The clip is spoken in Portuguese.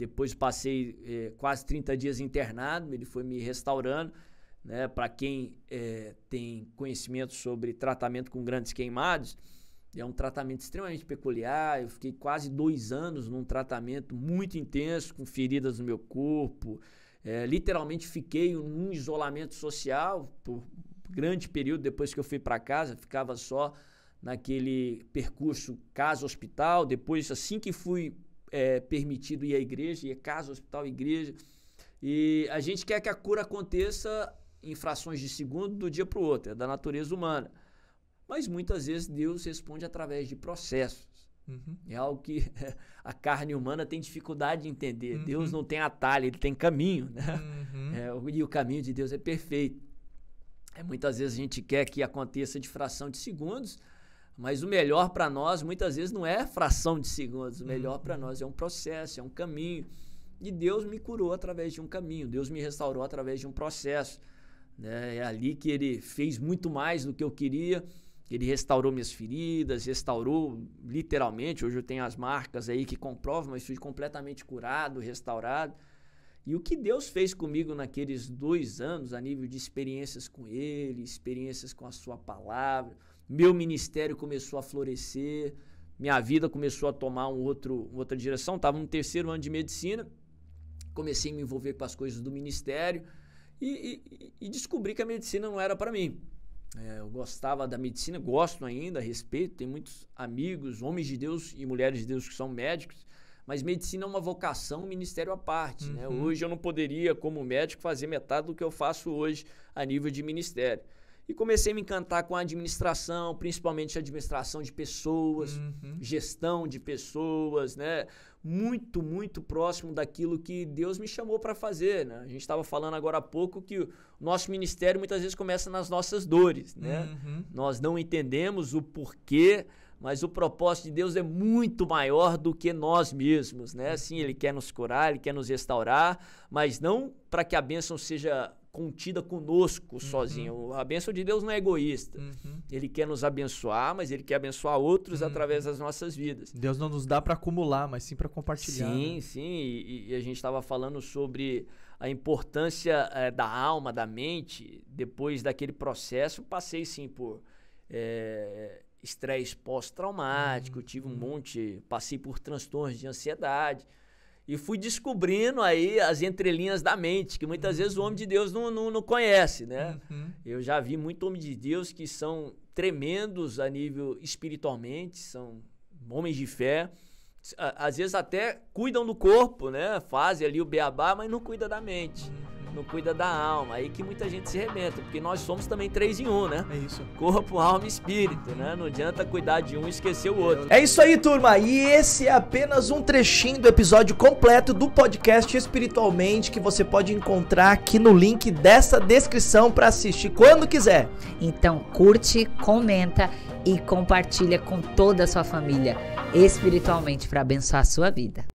Depois passei é, quase 30 dias internado, ele foi me restaurando. Né? Para quem é, tem conhecimento sobre tratamento com grandes queimados, é um tratamento extremamente peculiar. Eu fiquei quase dois anos num tratamento muito intenso, com feridas no meu corpo. É, literalmente fiquei num isolamento social por grande período depois que eu fui para casa, ficava só naquele percurso casa-hospital. Depois, assim que fui é permitido ir à igreja, ir a casa, hospital, igreja. E a gente quer que a cura aconteça em frações de segundo, do dia para o outro, é da natureza humana. Mas muitas vezes Deus responde através de processos. Uhum. É algo que a carne humana tem dificuldade de entender. Uhum. Deus não tem atalho, ele tem caminho. Né? Uhum. É, e o caminho de Deus é perfeito. É, muitas vezes a gente quer que aconteça de fração de segundos, mas o melhor para nós muitas vezes não é fração de segundos, o melhor para uhum. nós é um processo, é um caminho. E Deus me curou através de um caminho, Deus me restaurou através de um processo. Né? É ali que Ele fez muito mais do que eu queria. Ele restaurou minhas feridas, restaurou literalmente. Hoje eu tenho as marcas aí que comprovam, mas fui completamente curado, restaurado. E o que Deus fez comigo naqueles dois anos, a nível de experiências com Ele, experiências com a Sua palavra meu ministério começou a florescer, minha vida começou a tomar um outro, uma outra direção. Estava no terceiro ano de medicina, comecei a me envolver com as coisas do ministério e, e, e descobri que a medicina não era para mim. É, eu gostava da medicina, gosto ainda, respeito, tenho muitos amigos, homens de Deus e mulheres de Deus que são médicos, mas medicina é uma vocação, um ministério à parte. Né? Uhum. Né? Hoje eu não poderia, como médico, fazer metade do que eu faço hoje a nível de ministério. E comecei a me encantar com a administração, principalmente a administração de pessoas, uhum. gestão de pessoas, né? Muito, muito próximo daquilo que Deus me chamou para fazer, né? A gente estava falando agora há pouco que o nosso ministério muitas vezes começa nas nossas dores, né? Uhum. Nós não entendemos o porquê, mas o propósito de Deus é muito maior do que nós mesmos, né? Sim, ele quer nos curar, ele quer nos restaurar, mas não para que a bênção seja contida conosco uhum. sozinho. A bênção de Deus não é egoísta. Uhum. Ele quer nos abençoar, mas ele quer abençoar outros uhum. através das nossas vidas. Deus não nos dá para acumular, mas sim para compartilhar. Sim, né? sim. E, e, a gente estava falando sobre a importância é, da alma, da mente. Depois daquele processo, passei sim por é, estresse pós-traumático, uhum. tive um uhum. monte, passei por transtornos de ansiedade. E fui descobrindo aí as entrelinhas da mente, que muitas uhum. vezes o homem de Deus não, não, não conhece, né? Uhum. Eu já vi muito homem de Deus que são tremendos a nível espiritualmente, são homens de fé. Às vezes até cuidam do corpo, né? Fazem ali o beabá, mas não cuida da mente. Uhum não cuida da alma. Aí que muita gente se arrebenta, porque nós somos também três em um, né? É isso. Corpo, alma e espírito, né? Não adianta cuidar de um e esquecer o outro. É isso aí, turma. E esse é apenas um trechinho do episódio completo do podcast Espiritualmente que você pode encontrar aqui no link dessa descrição para assistir quando quiser. Então, curte, comenta e compartilha com toda a sua família espiritualmente para abençoar a sua vida.